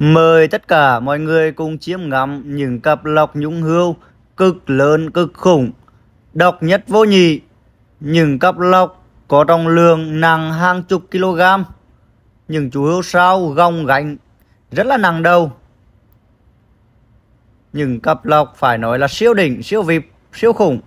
Mời tất cả mọi người cùng chiêm ngắm những cặp lọc nhung hươu cực lớn cực khủng, độc nhất vô nhị. Những cặp lọc có trọng lượng nặng hàng chục kg. Những chú hươu sao gồng gánh rất là nặng đầu. Những cặp lọc phải nói là siêu đỉnh, siêu vip, siêu khủng.